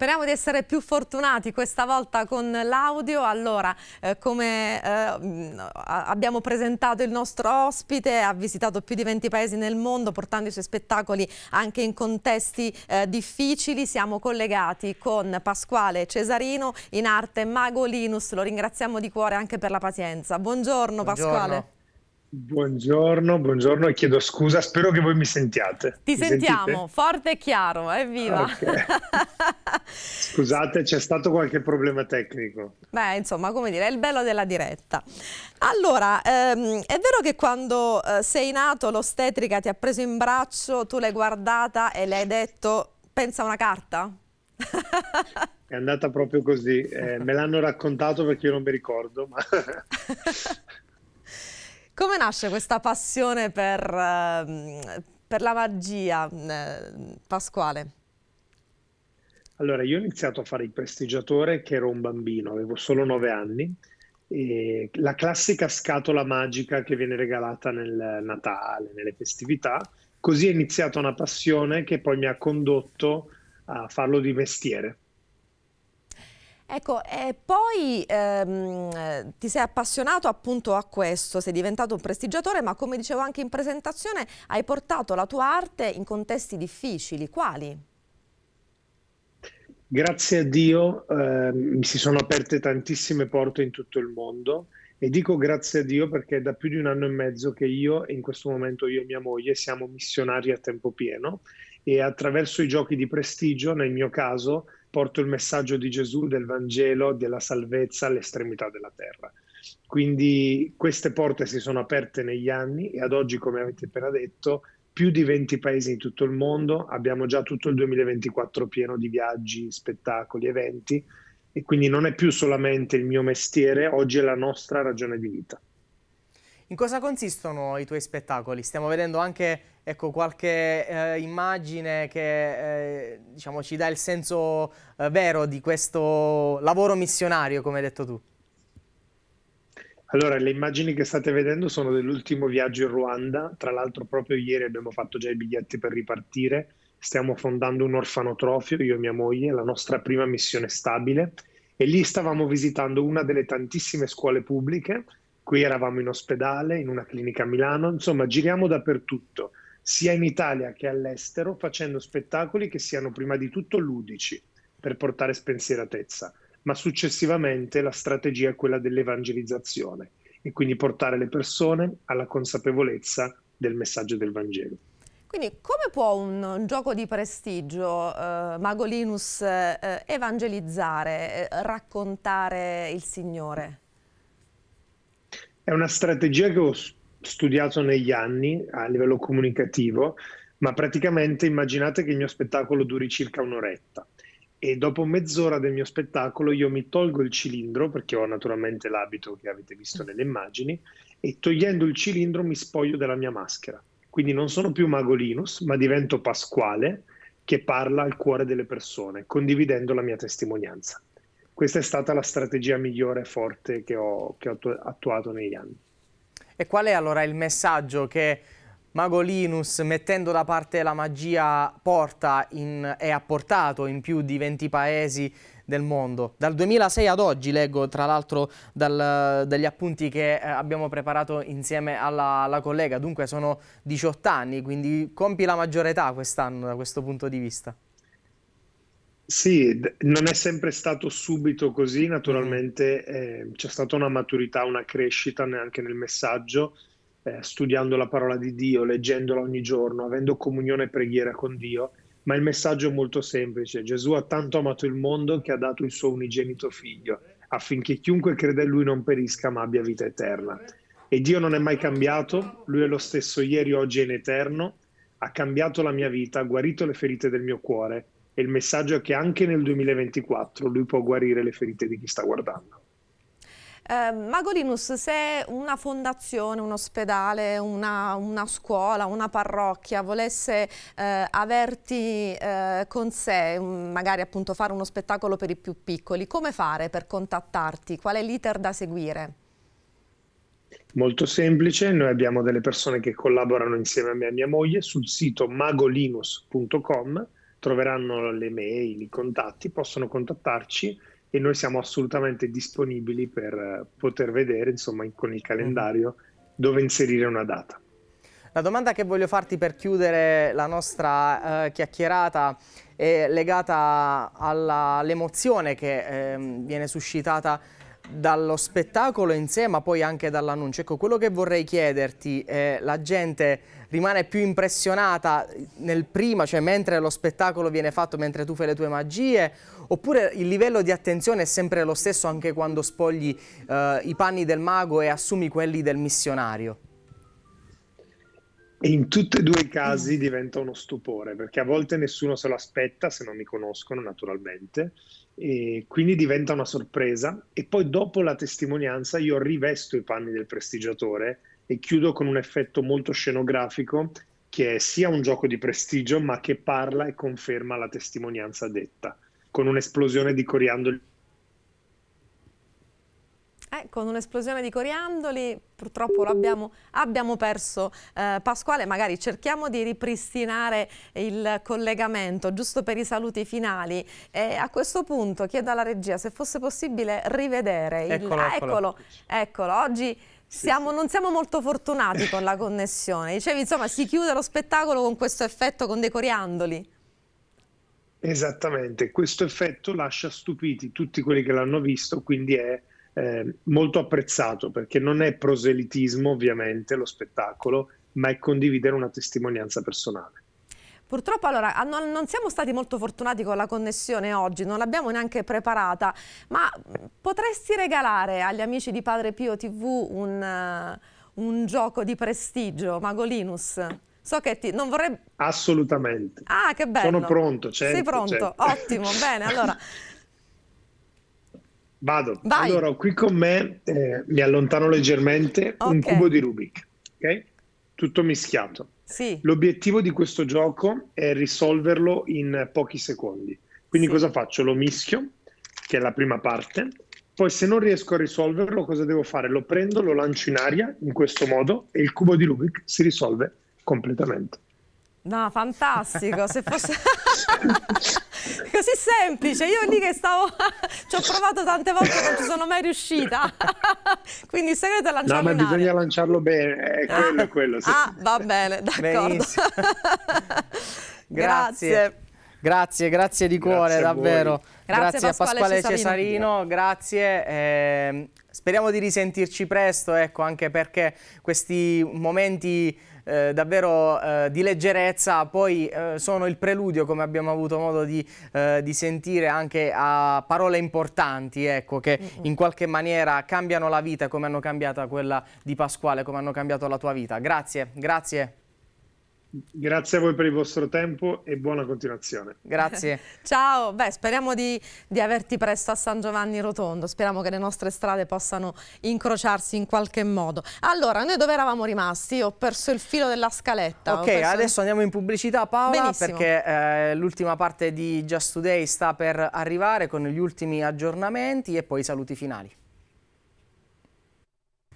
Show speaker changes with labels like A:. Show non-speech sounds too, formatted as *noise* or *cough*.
A: Speriamo di essere più fortunati questa volta con l'audio. Allora, eh, come eh, abbiamo presentato il nostro ospite, ha visitato più di 20 paesi nel mondo portando i suoi spettacoli anche in contesti eh, difficili. Siamo collegati con Pasquale Cesarino in arte Mago Linus. Lo ringraziamo di cuore anche per la pazienza. Buongiorno, Buongiorno. Pasquale.
B: Buongiorno, buongiorno e chiedo scusa, spero che voi mi sentiate. Ti mi sentiamo, sentite?
A: forte e chiaro, eh, evviva! Okay.
B: *laughs* Scusate, c'è stato qualche problema tecnico.
A: Beh, insomma, come dire, è il bello della diretta. Allora, ehm, è vero che quando eh, sei nato l'ostetrica ti ha preso in braccio, tu l'hai guardata e le hai detto, pensa a una carta?
B: è andata proprio così, eh, me l'hanno raccontato perché io non mi ricordo, ma... *laughs*
A: Come nasce questa passione per, ehm, per la magia, eh, Pasquale?
B: Allora, io ho iniziato a fare il prestigiatore che ero un bambino, avevo solo nove anni. E la classica scatola magica che viene regalata nel Natale, nelle festività. Così è iniziata una passione che poi mi ha condotto a farlo di mestiere.
A: Ecco, e poi ehm, ti sei appassionato appunto a questo, sei diventato un prestigiatore, ma come dicevo anche in presentazione, hai portato la tua arte in contesti difficili. Quali?
B: Grazie a Dio eh, mi si sono aperte tantissime porte in tutto il mondo e dico grazie a Dio perché è da più di un anno e mezzo che io in questo momento io e mia moglie siamo missionari a tempo pieno e attraverso i giochi di prestigio, nel mio caso, porto il messaggio di Gesù, del Vangelo, della salvezza all'estremità della terra. Quindi queste porte si sono aperte negli anni e ad oggi, come avete appena detto, più di 20 paesi in tutto il mondo, abbiamo già tutto il 2024 pieno di viaggi, spettacoli, eventi e quindi non è più solamente il mio mestiere, oggi è la nostra ragione di vita.
C: In cosa consistono i tuoi spettacoli? Stiamo vedendo anche ecco, qualche eh, immagine che eh, diciamo, ci dà il senso eh, vero di questo lavoro missionario, come hai detto tu.
B: Allora, le immagini che state vedendo sono dell'ultimo viaggio in Ruanda. Tra l'altro, proprio ieri abbiamo fatto già i biglietti per ripartire. Stiamo fondando un orfanotrofio, io e mia moglie, la nostra prima missione stabile. E lì stavamo visitando una delle tantissime scuole pubbliche qui eravamo in ospedale, in una clinica a Milano, insomma giriamo dappertutto, sia in Italia che all'estero, facendo spettacoli che siano prima di tutto ludici, per portare spensieratezza, ma successivamente la strategia è quella dell'evangelizzazione e quindi portare le persone alla consapevolezza del messaggio del Vangelo.
A: Quindi come può un, un gioco di prestigio, eh, Magolinus, eh, eh evangelizzare, eh, raccontare il Signore?
B: È una strategia che ho studiato negli anni a livello comunicativo, ma praticamente immaginate che il mio spettacolo duri circa un'oretta e dopo mezz'ora del mio spettacolo io mi tolgo il cilindro perché ho naturalmente l'abito che avete visto nelle immagini e togliendo il cilindro mi spoglio della mia maschera. Quindi non sono più Magolinus, ma divento Pasquale che parla al cuore delle persone, condividendo la mia testimonianza questa è stata la strategia migliore e forte che ho, che ho attuato negli anni.
C: E qual è allora il messaggio che Mago Linus, mettendo da parte la magia, porta in, e ha portato in più di 20 paesi del mondo. Dal 2006 ad oggi, leggo tra l'altro dagli appunti che eh, abbiamo preparato insieme alla, alla, collega, dunque sono 18 anni, quindi compi la maggiore età quest'anno da questo punto di vista.
B: Sì, non è sempre stato subito così, naturalmente eh, c'è stata una maturità, una crescita anche nel messaggio, eh, studiando la parola di Dio, leggendola ogni giorno, avendo comunione e preghiera con Dio, ma il messaggio è molto semplice, Gesù ha tanto amato il mondo che ha dato il suo unigenito figlio, affinché chiunque crede in lui non perisca ma abbia vita eterna. E Dio non è mai cambiato, lui è lo stesso ieri, oggi e in eterno, ha cambiato la mia vita, ha guarito le ferite del mio cuore e il messaggio è che anche nel 2024 lui può guarire le ferite di chi sta guardando.
A: Eh, Magolinus, se una fondazione, un ospedale, una, una scuola, una parrocchia volesse eh, averti eh, con sé, mm, magari appunto fare uno spettacolo per i più piccoli, come fare per contattarti? Qual è l'iter da seguire?
B: Molto semplice, noi abbiamo delle persone che collaborano insieme a me e a mia moglie sul sito magolinus.com troveranno le mail, i contatti, possono contattarci e noi siamo assolutamente disponibili per eh, poter vedere, insomma, con il mhm. calendario dove inserire una data. La domanda che voglio farti
C: per chiudere la nostra eh, chiacchierata è legata all'emozione che eh, viene suscitata dallo spettacolo in sé ma poi anche dall'annuncio. Ecco, quello che vorrei chiederti, eh, la gente rimane più impressionata nel prima, cioè mentre lo spettacolo viene fatto, mentre tu fai le tue magie, oppure il livello di attenzione è sempre lo stesso anche quando spogli eh, i panni del mago e assumi quelli del missionario?
B: E in tutti e due i mm. casi diventa uno stupore, perché a volte nessuno se lo aspetta se non mi conoscono naturalmente, e quindi diventa una sorpresa. E poi dopo la testimonianza io rivesto i panni del prestigiatore e chiudo con un effetto molto scenografico che è sia un gioco di prestigio ma che parla e conferma la testimonianza detta, con un'esplosione di coriandoli
A: eh, con un'esplosione di coriandoli, purtroppo abbiamo, abbiamo, perso eh, Pasquale, magari cerchiamo di ripristinare il collegamento, giusto per i saluti finali. E a questo punto chiedo alla regia se fosse possibile rivedere il... Eccolo, ah, eccolo, eccolo. Oggi siamo, non siamo molto fortunati con la connessione. Dicevi, insomma, si chiude lo spettacolo con questo effetto, con dei coriandoli.
B: Esattamente, questo effetto lascia stupiti tutti quelli che l'hanno visto, quindi è eh, molto apprezzato perché non è proselitismo ovviamente lo spettacolo, ma è condividere una testimonianza personale.
A: Purtroppo allora non, non, siamo stati molto fortunati con la connessione oggi, non l'abbiamo neanche preparata, ma potresti regalare agli amici di Padre Pio TV un, uh, un gioco di prestigio, Magolinus? So che ti,
B: non vorrei... Assolutamente.
A: Ah, che bello. Sono pronto, certo. Sei pronto, certo. ottimo, bene. Allora,
B: *laughs* Vado. Vai. Allora, qui con me eh, mi allontano leggermente okay. un cubo di Rubik, ok? Tutto mischiato. Sì. L'obiettivo di questo gioco è risolverlo in pochi secondi. Quindi sì. cosa faccio? Lo mischio, che è la prima parte. Poi se non riesco a risolverlo, cosa devo fare? Lo prendo, lo lancio in aria in questo modo e il cubo di Rubik si risolve completamente.
A: No, fantastico. se fosse *laughs* *laughs* *laughs* così semplice, io lì che stavo, *laughs* ci ho provato tante volte non ci sono mai riuscita, *laughs* quindi
C: il segreto è lanciarlo No ma bisogna
B: lanciarlo bene, è ah. quello, è quello. Sì. Ah
C: va bene, d'accordo. grazie. Grazie, grazie di cuore grazie davvero. Grazie, grazie, a Pasquale Cesarino, Cesarino grazie. Eh, speriamo di risentirci presto, ecco, anche perché questi momenti eh, davvero eh, di leggerezza, poi eh, sono il preludio, come abbiamo avuto modo di, eh, di sentire, anche a parole importanti, ecco, che mm, mm. in qualche maniera cambiano la vita come hanno cambiato quella di Pasquale, come hanno cambiato la tua vita. Grazie, grazie.
B: Grazie a voi per il vostro tempo e buona continuazione. Grazie.
C: *laughs* Ciao, beh speriamo
A: di, di, averti presto a San Giovanni Rotondo, speriamo che le nostre strade possano incrociarsi in qualche modo. Allora, noi dove eravamo rimasti? Ho perso il filo della scaletta. Ok, perso...
C: adesso andiamo in pubblicità Paola Benissimo. perché eh, l'ultima parte di Just Today sta per arrivare con gli ultimi aggiornamenti e poi i saluti finali.